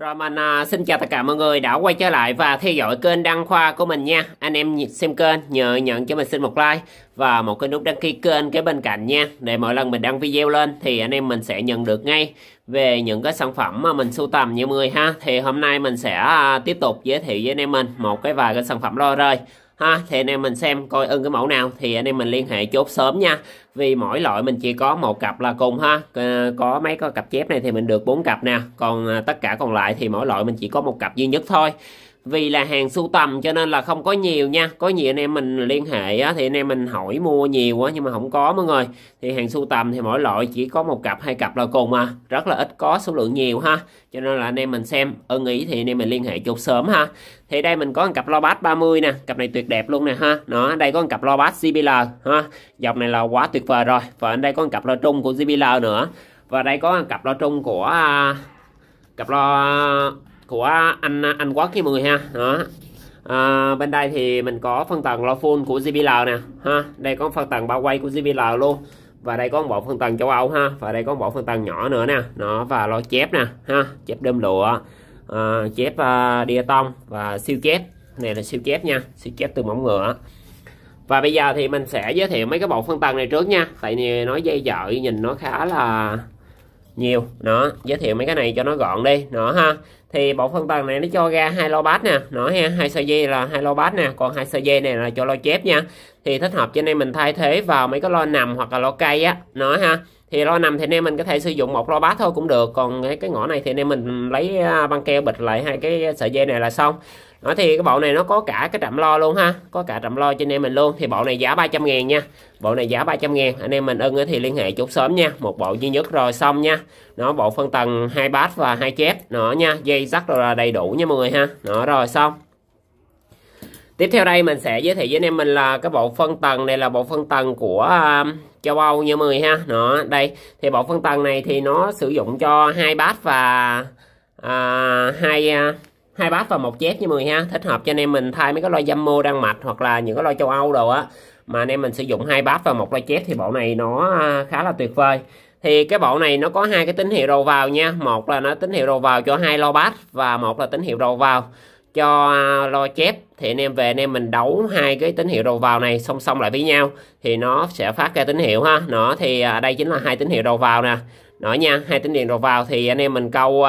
Ramana xin chào tất cả mọi người đã quay trở lại và theo dõi kênh Đăng Khoa của mình nha Anh em xem kênh nhớ nhận cho mình xin một like và một cái nút đăng ký kênh cái bên cạnh nha Để mỗi lần mình đăng video lên thì anh em mình sẽ nhận được ngay về những cái sản phẩm mà mình sưu tầm nha mọi người ha Thì hôm nay mình sẽ à, tiếp tục giới thiệu với anh em mình một cái vài cái sản phẩm lo rơi ha thì anh em mình xem coi ưng cái mẫu nào thì anh em mình liên hệ chốt sớm nha vì mỗi loại mình chỉ có một cặp là cùng ha ờ, có mấy cái cặp chép này thì mình được bốn cặp nè còn à, tất cả còn lại thì mỗi loại mình chỉ có một cặp duy nhất thôi vì là hàng sưu tầm cho nên là không có nhiều nha có nhiều anh em mình liên hệ á, thì anh em mình hỏi mua nhiều á nhưng mà không có mọi người thì hàng sưu tầm thì mỗi loại chỉ có một cặp hai cặp là cùng mà rất là ít có số lượng nhiều ha cho nên là anh em mình xem ưng ý thì anh em mình liên hệ chụp sớm ha thì đây mình có một cặp lo bass 30 nè cặp này tuyệt đẹp luôn nè ha nó đây có một cặp lo bass JBL ha dọc này là quá tuyệt vời rồi và ở đây có một cặp lo trung của JBL nữa và đây có một cặp lo trung của à, cặp lo của anh anh Quốc với mười ha đó à, bên đây thì mình có phân tầng lo full của JBL nè ha đây có phân tầng bao quay của JBL luôn và đây có một bộ phân tầng châu Âu ha và đây có một phân tầng nhỏ nữa nè nó và lo chép nè ha chép đơm lụa à, chép à, đia tông và siêu chép này là siêu chép nha siêu chép từ mỏng ngựa và bây giờ thì mình sẽ giới thiệu mấy cái bộ phân tầng này trước nha tại vì nói dây dợi nhìn nó khá là nhiều nó giới thiệu mấy cái này cho nó gọn đi nó ha thì bộ phân tầng này nó cho ra hai lô bát nè nó ha hai sợi dây là hai lô bát nè còn hai sợi dây này là cho lo chép nha thì thích hợp cho anh mình thay thế vào mấy cái lo nằm hoặc là lo cây á nó ha thì lo nằm thì nên mình có thể sử dụng một lo bát thôi cũng được còn cái ngõ này thì nên mình lấy à, băng keo bịch lại hai cái sợi dây này là xong đó thì cái bộ này nó có cả cái trạm lo luôn ha có cả trạm lo cho anh em mình luôn thì bộ này giá 300 ngàn nha bộ này giá 300 ngàn anh em mình ưng thì liên hệ chốt sớm nha một bộ duy nhất rồi xong nha nó bộ phân tầng hai bát và hai chép nó nha dây rắc rồi là đầy đủ nha mọi người ha nó rồi xong tiếp theo đây mình sẽ giới thiệu với anh em mình là cái bộ phân tầng này là bộ phân tầng của à, châu Âu nha mọi người ha nó đây thì bộ phân tầng này thì nó sử dụng cho hai bát và à, hai à, hai bát và một chép nha mọi người ha thích hợp cho anh em mình thay mấy cái loại Yamo đang Mạch hoặc là những cái loại châu Âu đồ á mà anh em mình sử dụng hai bát và một loại chép thì bộ này nó à, khá là tuyệt vời thì cái bộ này nó có hai cái tín hiệu đầu vào nha một là nó tín hiệu đầu vào cho hai lo bát và một là tín hiệu đầu vào cho à, lo chép thì anh em về anh em mình đấu hai cái tín hiệu đầu vào này song song lại với nhau thì nó sẽ phát ra tín hiệu ha nó thì à, đây chính là hai tín hiệu đầu vào nè đó nha hai tín hiệu đầu vào thì anh em mình câu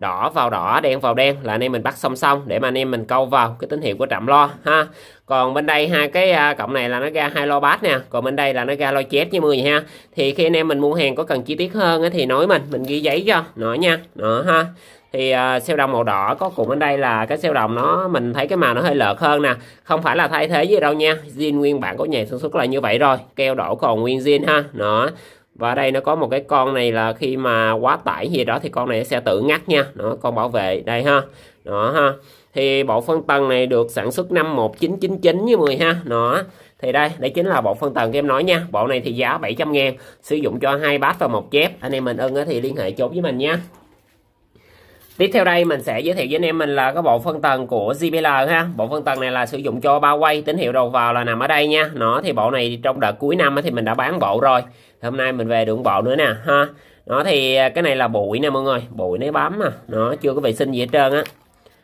đỏ vào đỏ đen vào đen là anh em mình bắt song song để mà anh em mình câu vào cái tín hiệu của trạm lo ha còn bên đây hai cái à, cộng này là nó ra hai lo bát nè còn bên đây là nó ra lo chép như mười ha thì khi anh em mình mua hàng có cần chi tiết hơn ấy, thì nói mình mình ghi giấy cho nó nha nó ha thì uh, xeo đồng màu đỏ có cùng bên đây là cái xeo đồng nó mình thấy cái màu nó hơi lợt hơn nè không phải là thay thế gì đâu nha zin nguyên bản của nhà sản xuất là như vậy rồi keo đổ còn nguyên zin ha nó và ở đây nó có một cái con này là khi mà quá tải gì đó thì con này sẽ tự ngắt nha nó con bảo vệ đây ha đó ha thì bộ phân tần này được sản xuất năm 1999 với 10 ha nó thì đây đây chính là bộ phân tần em nói nha bộ này thì giá 700 ngàn sử dụng cho hai bát và một chép anh em mình ưng thì liên hệ chốt với mình nha Tiếp theo đây mình sẽ giới thiệu với anh em mình là cái bộ phân tầng của JBL ha. Bộ phân tầng này là sử dụng cho bao quay, tín hiệu đầu vào là nằm ở đây nha. Nó thì bộ này trong đợt cuối năm thì mình đã bán bộ rồi. Hôm nay mình về được bộ nữa nè ha. Nó thì à, cái này là bụi nè mọi người, bụi nó bám mà, nó chưa có vệ sinh gì hết trơn á.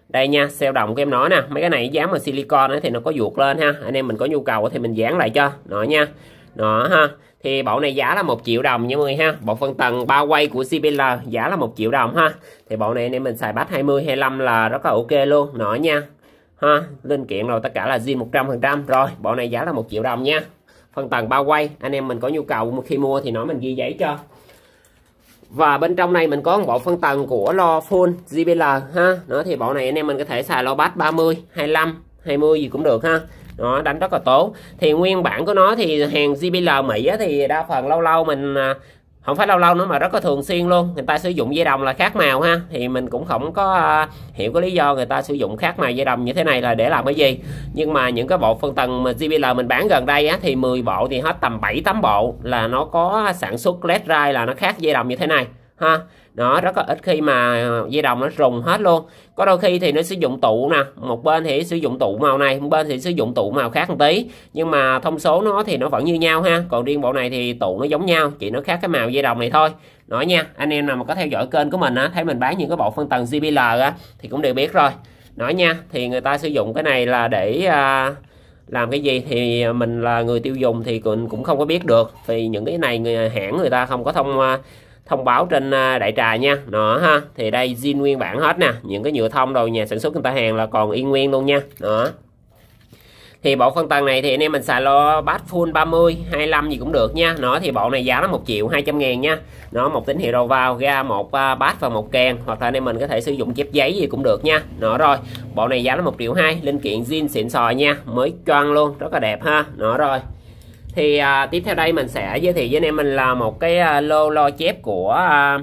Đây nha, xeo động của em nó nè, mấy cái này dán bằng silicon thì nó có ruột lên ha. Anh em mình có nhu cầu thì mình dán lại cho. Nó nha. Đó ha thì bộ này giá là một triệu đồng nha mọi người ha bộ phân tầng ba quay của CPL giá là một triệu đồng ha thì bộ này anh em mình xài bát 20 25 là rất là ok luôn nọ nha ha linh kiện rồi tất cả là zin 100% rồi bộ này giá là một triệu đồng nha phân tầng bao quay anh em mình có nhu cầu khi mua thì nói mình ghi giấy cho và bên trong này mình có một bộ phân tầng của lo full JBL ha. Đó thì bộ này anh em mình có thể xài lo bát 30, 25, 20 gì cũng được ha đó đánh rất là tốt thì nguyên bản của nó thì hàng JBL Mỹ á, thì đa phần lâu lâu mình à, không phải lâu lâu nữa mà rất là thường xuyên luôn người ta sử dụng dây đồng là khác màu ha thì mình cũng không có uh, hiểu có lý do người ta sử dụng khác màu dây đồng như thế này là để làm cái gì nhưng mà những cái bộ phân tầng mà JBL mình bán gần đây á, thì 10 bộ thì hết tầm 7 8 bộ là nó có sản xuất led ray là nó khác dây đồng như thế này ha đó rất là ít khi mà dây đồng nó rùng hết luôn có đôi khi thì nó sử dụng tụ nè một bên thì sử dụng tụ màu này một bên thì sử dụng tụ màu khác một tí nhưng mà thông số nó thì nó vẫn như nhau ha còn riêng bộ này thì tụ nó giống nhau chỉ nó khác cái màu dây đồng này thôi nói nha anh em nào mà có theo dõi kênh của mình á thấy mình bán những cái bộ phân tầng JBL á thì cũng đều biết rồi nói nha thì người ta sử dụng cái này là để à, làm cái gì thì mình là người tiêu dùng thì cũng cũng không có biết được thì những cái này người hãng người ta không có thông à, thông báo trên à, đại trà nha nó ha thì đây zin nguyên bản hết nè những cái nhựa thông đầu nhà sản xuất người ta hàng là còn yên nguyên luôn nha đó thì bộ phân tầng này thì anh em mình xài lo bát full 30 25 gì cũng được nha nó thì bộ này giá nó 1 triệu 200 ngàn nha nó một tín hiệu đầu vào ra một à, bát và một kèn hoặc là anh em mình có thể sử dụng chép giấy gì cũng được nha nó rồi bộ này giá nó 1 triệu 2 linh kiện zin xịn sò nha mới choang luôn rất là đẹp ha nó rồi thì à, tiếp theo đây mình sẽ giới thiệu với anh em mình là một cái à, lô lo chép của à,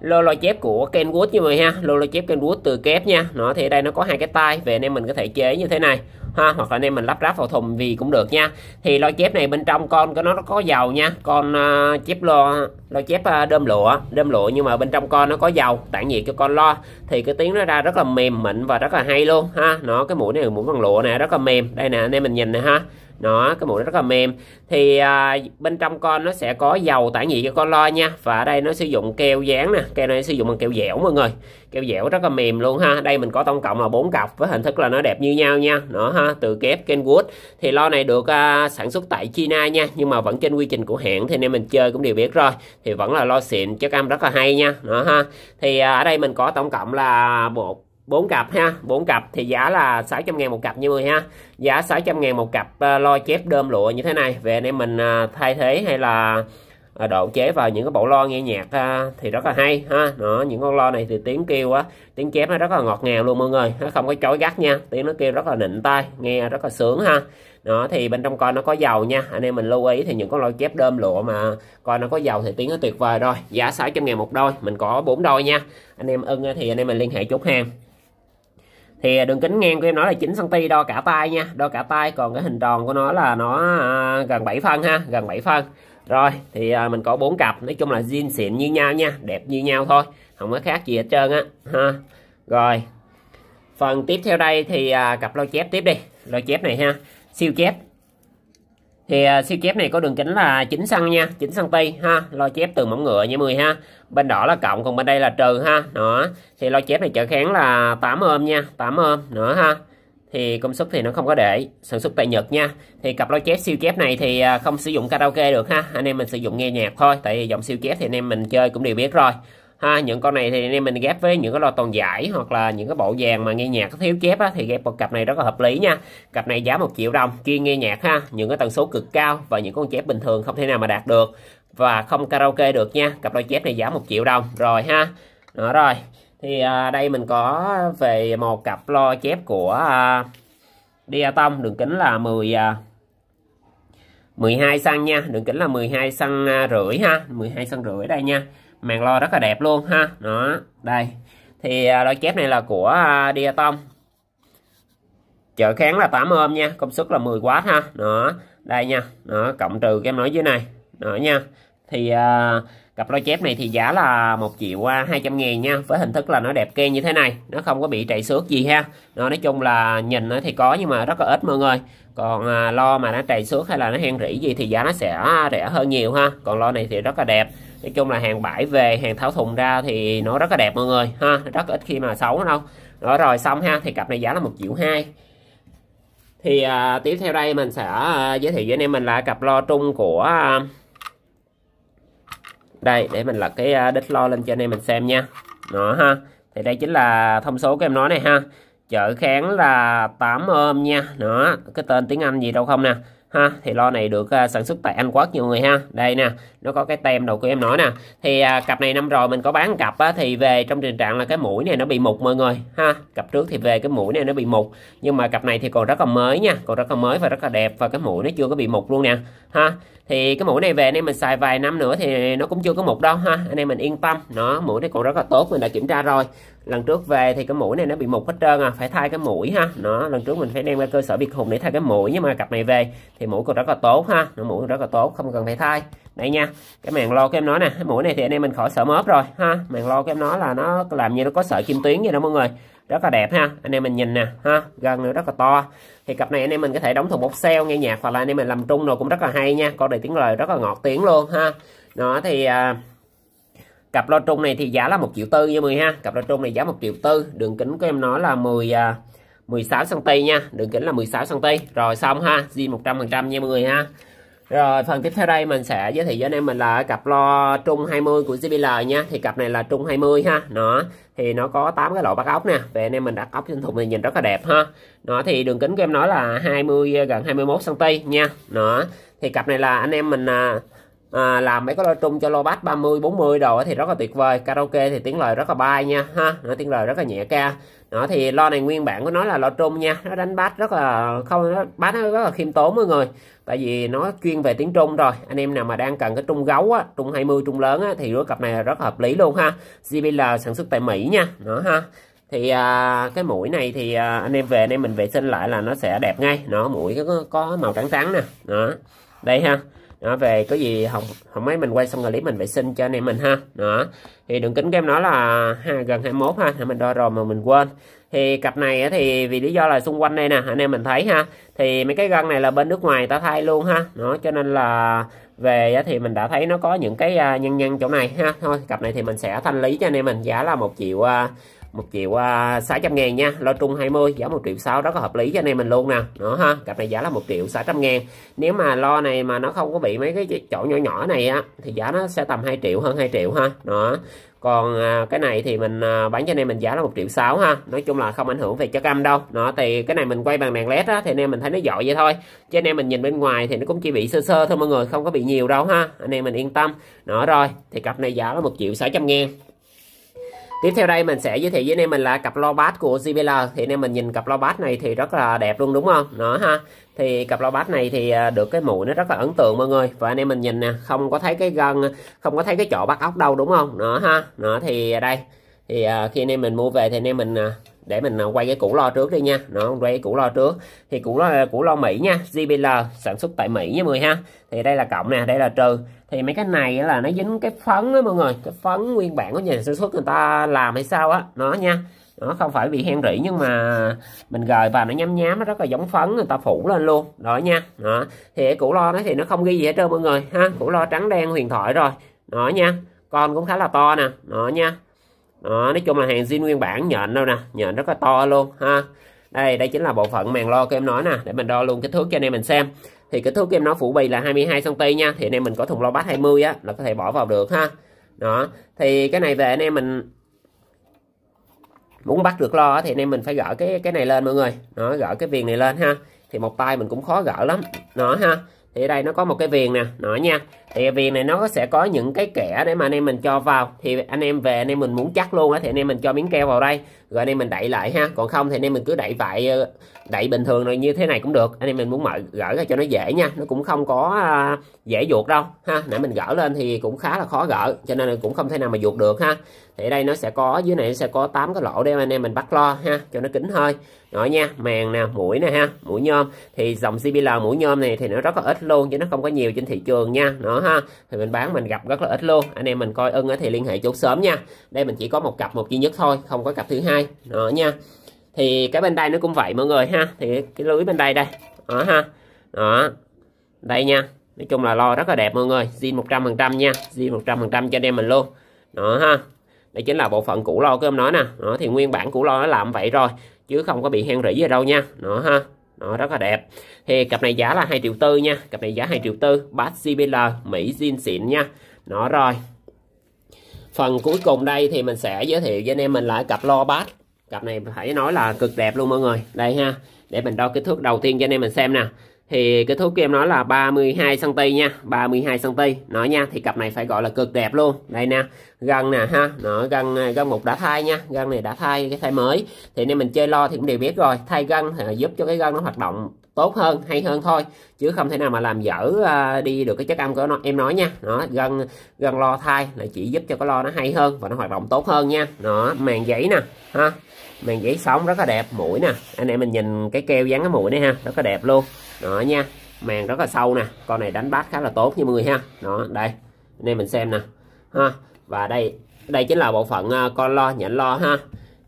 lô lo chép của Kenwood như mọi ha lô lo chép Kenwood từ kép nha nó thì đây nó có hai cái tay về anh em mình có thể chế như thế này ha hoặc là anh em mình lắp ráp vào thùng vì cũng được nha thì lo chép này bên trong con của nó nó có dầu nha con uh, chép lo lo chép uh, đơm lụa đơm lụa nhưng mà bên trong con nó có dầu tản nhiệt cho con lo thì cái tiếng nó ra rất là mềm mịn và rất là hay luôn ha nó cái mũi này mũi bằng lụa này rất là mềm đây nè anh em mình nhìn nè ha đó cái mũ nó rất là mềm thì à, bên trong con nó sẽ có dầu tản nhiệt cho con lo nha và ở đây nó sử dụng keo dán nè keo này sử dụng bằng keo dẻo mọi người keo dẻo rất là mềm luôn ha đây mình có tổng cộng là bốn cặp với hình thức là nó đẹp như nhau nha đó ha từ kép Kenwood thì lo này được à, sản xuất tại China nha nhưng mà vẫn trên quy trình của hãng thì nên mình chơi cũng đều biết rồi thì vẫn là lo xịn chất âm rất là hay nha đó ha thì à, ở đây mình có tổng cộng là một 4 cặp ha 4 cặp thì giá là 600 ngàn một cặp như 10 ha giá 600 ngàn một cặp ờ, lo chép đơm lụa như thế này về anh em mình ờ, thay thế hay là ờ, độ chế vào những cái bộ lo nghe nhạc thì rất là hay ha đó những con lo này thì tiếng kêu á tiếng chép nó rất là ngọt ngào luôn mọi người nó không có chói gắt nha tiếng nó kêu rất là nịnh tai nghe rất là sướng ha đó thì bên trong coi nó có dầu nha anh em mình lưu ý thì những con lo chép đơm lụa mà coi nó có dầu thì tiếng nó tuyệt vời rồi giá 600 ngàn một đôi mình có bốn đôi nha anh em ưng thì anh em mình liên hệ chốt hàng thì à, đường kính ngang của em nói là 9 cm đo cả tay nha đo cả tay còn cái hình tròn của nó là nó à, gần 7 phân ha gần 7 phân rồi thì à, mình có bốn cặp nói chung là zin xịn như nhau nha đẹp như nhau thôi không có khác gì hết trơn á ha rồi phần tiếp theo đây thì cặp lo chép tiếp đi lo chép này ha siêu chép thì uh, siêu chép này có đường kính là 9 xăng nha 9 cm ha lo chép từ mỏng ngựa nha 10 ha bên đỏ là cộng còn bên đây là trừ ha đó thì lo chép này chở kháng là 8 ôm nha 8 ôm nữa ha thì công suất thì nó không có để sản xuất tại Nhật nha thì cặp lo chép siêu chép này thì à, không sử dụng karaoke được ha anh em mình sử dụng nghe nhạc thôi tại vì giọng siêu chép thì anh em mình chơi cũng đều biết rồi ha những con này thì anh em mình ghép với những cái lo toàn giải hoặc là những cái bộ vàng mà nghe nhạc thiếu chép á, thì ghép một cặp này rất là hợp lý nha cặp này giá một triệu đồng chuyên nghe nhạc ha những cái tần số cực cao và những con chép bình thường không thể nào mà đạt được và không karaoke được nha cặp đôi chép này giá một triệu đồng rồi ha đó rồi thì à, đây mình có về một cặp lo chép của à, Diatom đường kính là 10 à, 12 xăng nha đường kính là 12 xăng à, rưỡi ha 12 xăng rưỡi đây nha màn lo rất là đẹp luôn ha đó đây thì à, đôi chép này là của à, Diatom chở kháng là 8 ôm nha công suất là 10W ha đó đây nha đó cộng trừ kem nói dưới này đó nha thì à, cặp đôi chép này thì giá là một triệu 200 ngàn nha với hình thức là nó đẹp kia như thế này nó không có bị chạy xước gì ha nó nói chung là nhìn nó thì có nhưng mà rất là ít mọi người còn lo mà nó chạy xước hay là nó hen rỉ gì thì giá nó sẽ rẻ hơn nhiều ha còn lo này thì rất là đẹp nói chung là hàng bãi về hàng tháo thùng ra thì nó rất là đẹp mọi người ha rất ít khi mà xấu đâu đó rồi xong ha thì cặp này giá là một triệu hai thì à, tiếp theo đây mình sẽ à, giới thiệu với anh em mình là cặp lo trung của à, đây để mình lật cái à, lo lên cho anh em mình xem nha đó ha thì đây chính là thông số của em nói này ha chợ kháng là 8 ôm nha nó cái tên tiếng Anh gì đâu không nè ha thì lo này được uh, sản xuất tại Anh Quốc nhiều người ha đây nè nó có cái tem đầu của em nói nè thì uh, cặp này năm rồi mình có bán cặp á, thì về trong tình trạng là cái mũi này nó bị mục mọi người ha cặp trước thì về cái mũi này nó bị mục nhưng mà cặp này thì còn rất là mới nha còn rất là mới và rất là đẹp và cái mũi nó chưa có bị mục luôn nè ha thì cái mũi này về anh em mình xài vài năm nữa thì nó cũng chưa có mục đâu ha anh em mình yên tâm nó mũi này còn rất là tốt mình đã kiểm tra rồi lần trước về thì cái mũi này nó bị mục hết trơn à phải thay cái mũi ha nó lần trước mình phải đem ra cơ sở việt hùng để thay cái mũi nhưng mà cặp này về thì mũi còn rất là tốt ha nó mũi rất là tốt không cần phải thay đây nha cái màn lo kem nó nè cái mũi này thì anh em mình khỏi sợ mớp rồi ha màn lo kem nó là nó làm như nó có sợi kim tuyến vậy đó mọi người rất là đẹp ha anh em mình nhìn nè ha gần nữa rất là to thì cặp này anh em mình có thể đóng thùng bốc sale nghe nhạc hoặc là anh em mình làm trung rồi cũng rất là hay nha con này tiếng lời rất là ngọt tiếng luôn ha nó thì à, cặp lo trung này thì giá là một triệu tư nha mười ha cặp lo trung này giá một triệu tư đường kính của em nói là 10 à, 16 cm nha đường kính là 16 cm rồi xong ha di 100% nha mọi người ha rồi phần tiếp theo đây mình sẽ giới thiệu với anh em mình là cặp lo trung 20 của JBL nha Thì cặp này là trung 20 ha Nó thì nó có 8 cái lỗ bắt ốc nè Về anh em mình đặt ốc trên thùng thì nhìn rất là đẹp ha Nó thì đường kính của em nói là 20 gần 21cm nha Nó thì cặp này là anh em mình à, à, làm mấy cái loa trung cho loa bass 30 40 đồ thì rất là tuyệt vời karaoke thì tiếng lời rất là bay nha ha nó tiếng lời rất là nhẹ ca đó thì lo này nguyên bản của nó là lo trung nha nó đánh bát rất là không bát nó rất là khiêm tốn mọi người tại vì nó chuyên về tiếng trung rồi anh em nào mà đang cần cái trung gấu á, trung 20 trung lớn á, thì đứa cặp này là rất hợp lý luôn ha JBL sản xuất tại Mỹ nha đó ha thì à, cái mũi này thì à, anh em về anh em mình vệ sinh lại là nó sẽ đẹp ngay nó mũi có, có màu trắng trắng nè đó đây ha đó về có gì không không mấy mình quay xong rồi clip mình vệ sinh cho anh em mình ha đó thì đường kính của em nó là ha, gần 21 ha mình đo rồi mà mình quên thì cặp này thì vì lý do là xung quanh đây nè anh em mình thấy ha thì mấy cái gân này là bên nước ngoài ta thay luôn ha nó cho nên là về thì mình đã thấy nó có những cái à, nhân nhân chỗ này ha thôi cặp này thì mình sẽ thanh lý cho anh em mình giá là một triệu à, 1 triệu à, uh, 600 ngàn nha lo trung 20 giá 1 triệu 6 đó có hợp lý cho anh em mình luôn nè đó ha cặp này giá là 1 triệu 600 ngàn nếu mà lo này mà nó không có bị mấy cái chỗ nhỏ nhỏ này á thì giá nó sẽ tầm 2 triệu hơn 2 triệu ha đó còn à, cái này thì mình à, bán cho anh em mình giá là một triệu sáu ha nói chung là không ảnh hưởng về chất âm đâu nó thì cái này mình quay bằng đèn led á thì anh em mình thấy nó giỏi vậy thôi chứ anh em mình nhìn bên ngoài thì nó cũng chỉ bị sơ sơ thôi mọi người không có bị nhiều đâu ha anh em mình yên tâm nó rồi thì cặp này giá là một triệu sáu trăm ngàn Tiếp theo đây mình sẽ giới thiệu với anh em mình là cặp loa bass của JBL. Thì anh em mình nhìn cặp loa bass này thì rất là đẹp luôn đúng không? Đó ha. Thì cặp loa bass này thì à, được cái mũi nó rất là ấn tượng mọi người. Và anh em mình nhìn nè, không có thấy cái gân, không có thấy cái chỗ bắt ốc đâu đúng không? Đó ha. Đó thì à, đây thì à, khi anh em mình mua về thì anh em mình à, để mình à, quay cái củ lo trước đi nha nó quay cái củ lo trước thì củ lo là củ lo Mỹ nha JBL sản xuất tại Mỹ nha mọi người ha thì đây là cộng nè đây là trừ thì mấy cái này là nó dính cái phấn đó mọi người cái phấn nguyên bản của nhà sản xuất người ta làm hay sao á nó nha nó không phải bị hen rỉ nhưng mà mình gời vào nó nhám nhám nó rất là giống phấn người ta phủ lên luôn đó nha đó thì cái củ lo nó thì nó không ghi gì hết trơn mọi người ha củ lo trắng đen huyền thoại rồi đó nha con cũng khá là to nè đó nha đó, ờ, nói chung là hàng zin nguyên bản nhện đâu nè nhện rất là to luôn ha đây đây chính là bộ phận màng lo kem nói nè để mình đo luôn kích thước cho anh em mình xem thì kích thước kem nó phủ bì là 22 cm nha thì anh em mình có thùng lo bát 20 á là có thể bỏ vào được ha đó thì cái này về anh em mình muốn bắt được lo thì anh em mình phải gỡ cái cái này lên mọi người nó gỡ cái viền này lên ha thì một tay mình cũng khó gỡ lắm nó ha thì ở đây nó có một cái viền nè nọ nha thì viền này nó sẽ có những cái kẻ để mà anh em mình cho vào thì anh em về anh em mình muốn chắc luôn á thì anh em mình cho miếng keo vào đây rồi anh em mình đậy lại ha còn không thì anh em mình cứ đậy vại ờ, đậy bình thường rồi như thế này cũng được anh em mình muốn mở gỡ ra cho nó dễ nha nó cũng không có à, dễ ruột đâu ha nãy mình gỡ lên thì cũng khá là khó gỡ cho nên cũng không thể nào mà ruột được ha thì đây nó sẽ có dưới này sẽ có 8 cái lỗ để anh em mình bắt lo ha cho nó kính hơi rồi nha màng nè mũi nè ha mũi nhôm thì dòng CBL mũi nhôm này thì nó rất là ít luôn chứ nó không có nhiều trên thị trường nha nó ha thì mình bán mình gặp rất là ít luôn anh em mình coi ưng thì liên hệ chốt sớm nha đây mình chỉ có một cặp một duy nhất thôi không có cặp thứ hai đó nha thì cái bên đây nó cũng vậy mọi người ha thì cái lưới bên đây đây đó ha đó đây nha nói chung là lo rất là đẹp mọi người zin 100% nha zin 100% cho anh em mình luôn đó ha đây chính là bộ phận củ lo cơm nói nè nó thì nguyên bản củ lo nó làm vậy rồi chứ không có bị hen rỉ gì đâu nha nó ha nó rất là đẹp thì cặp này giá là 2 triệu tư nha cặp này giá 2 triệu tư bát CBL Mỹ zin xịn nha nó rồi phần cuối cùng đây thì mình sẽ giới thiệu với anh em mình là cặp lo bát cặp này phải nói là cực đẹp luôn mọi người đây ha để mình đo kích thước đầu tiên cho anh em mình xem nè thì cái thước của em nói là 32 cm nha 32 cm nó nha thì cặp này phải gọi là cực đẹp luôn đây nè gân nè ha nó gân à, gân một đã thay nha gân này đã thay cái thay mới thì nên mình chơi lo thì cũng đều biết rồi thay gân thì giúp cho cái gân nó hoạt động tốt hơn hay hơn thôi chứ không thể nào mà làm dở à, đi được cái chất âm của nó em nói nha nó gân gân lo thay là chỉ giúp cho cái lo nó hay hơn và nó hoạt động tốt hơn nha nó màn giấy nè ha màn giấy sống rất là đẹp mũi nè anh em mình nhìn cái keo dán cái mũi đấy ha rất là đẹp luôn đó nha màng rất là sâu nè con này đánh bát khá là tốt nha mọi người ha đó đây anh em mình xem nè ha và đây đây chính là bộ phận ờ, con lo nhện lo ha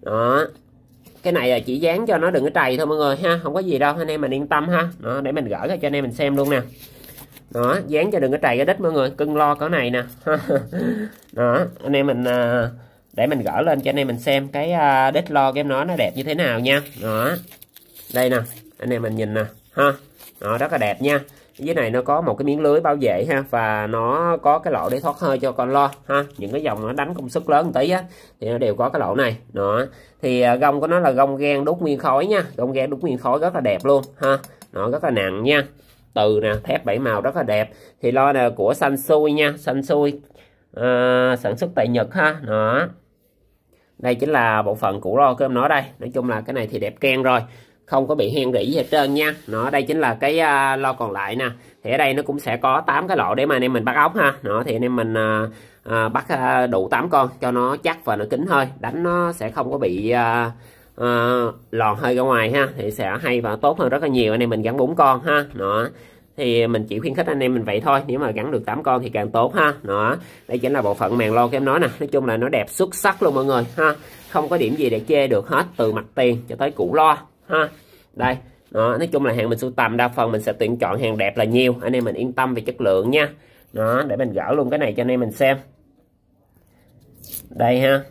đó cái này là chỉ dán cho nó đừng có trầy thôi mọi người ha không có gì đâu anh em mình yên tâm ha đó để mình gửi cho anh em mình xem luôn nè đó dán cho đừng có trầy cái đít mọi người cưng lo cái này nè đó anh em mình ờ, để mình gỡ lên cho anh em mình xem cái ờ, đít lo của nó nó đẹp như thế nào nha đó đây nè anh em mình nhìn nè ha đó, ờ, rất là đẹp nha dưới này nó có một cái miếng lưới bao vệ ha và nó có cái lỗ để thoát hơi cho con lo ha những cái dòng nó đánh công suất lớn một tí á thì nó đều có cái lỗ này đó thì à, gông của nó là gông gan đúc nguyên khối nha gông gan đúc nguyên khối rất là đẹp luôn ha nó rất là nặng nha từ nè thép bảy màu rất là đẹp thì lo là của xanh xui nha xanh xui à, ờ, sản xuất tại nhật ha đó đây chính là bộ phận của lo cơm nó đây nói chung là cái này thì đẹp ken rồi không có bị hen rỉ gì hết trơn nha nó đây chính là cái uh, lo còn lại nè thì ở đây nó cũng sẽ có 8 cái lỗ để mà anh em mình bắt ốc ha nó thì anh em mình uh, uh, bắt uh, đủ 8 con cho nó chắc và nó kín hơi đánh nó sẽ không có bị uh, uh, lòn hơi ra ngoài ha thì sẽ hay và tốt hơn rất là nhiều anh em mình gắn bốn con ha nó thì mình chỉ khuyến khích anh em mình vậy thôi nếu mà gắn được 8 con thì càng tốt ha nó đây chính là bộ phận màn lo em nói nè nói chung là nó đẹp xuất sắc luôn mọi người ha không có điểm gì để chê được hết từ mặt tiền cho tới củ lo ha đây đó nói chung là hàng mình sưu tầm đa phần mình sẽ tuyển chọn hàng đẹp là nhiều anh em mình yên tâm về chất lượng nha đó để mình gỡ luôn cái này cho anh em mình xem đây ha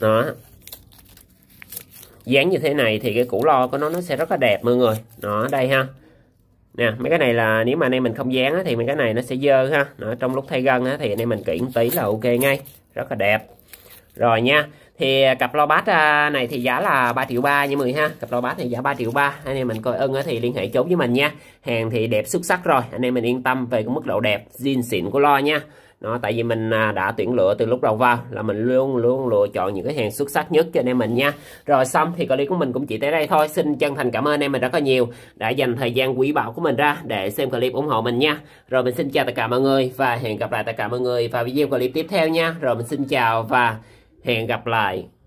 đó dán như thế này thì cái củ lo của nó nó sẽ rất là đẹp mọi người đó đây ha nè mấy cái này là nếu mà anh em mình không dán á, thì mấy cái này nó sẽ dơ ha đó, trong lúc thay gân á, thì anh em mình kỹ tí là ok ngay rất là đẹp rồi nha thì à, cặp lo bát à, này thì giá là 3 triệu ba như người ha cặp lo bát này giá 3 triệu ba anh em mình coi ưng thì liên hệ chốt với mình nha hàng thì đẹp xuất sắc rồi anh em mình yên tâm về cái mức độ đẹp zin xịn của lo nha nó tại vì mình à, đã tuyển lựa từ lúc đầu vào là mình luôn luôn lựa chọn những cái hàng xuất sắc nhất cho anh em mình nha rồi xong thì clip của mình cũng chỉ tới đây thôi xin chân thành cảm ơn anh em mình rất là nhiều đã dành thời gian quý báu của mình ra để xem clip ủng hộ mình nha rồi mình xin chào tất cả mọi người và hẹn gặp lại tất cả mọi người vào video clip tiếp theo nha rồi mình xin chào và Hẹn gặp lại!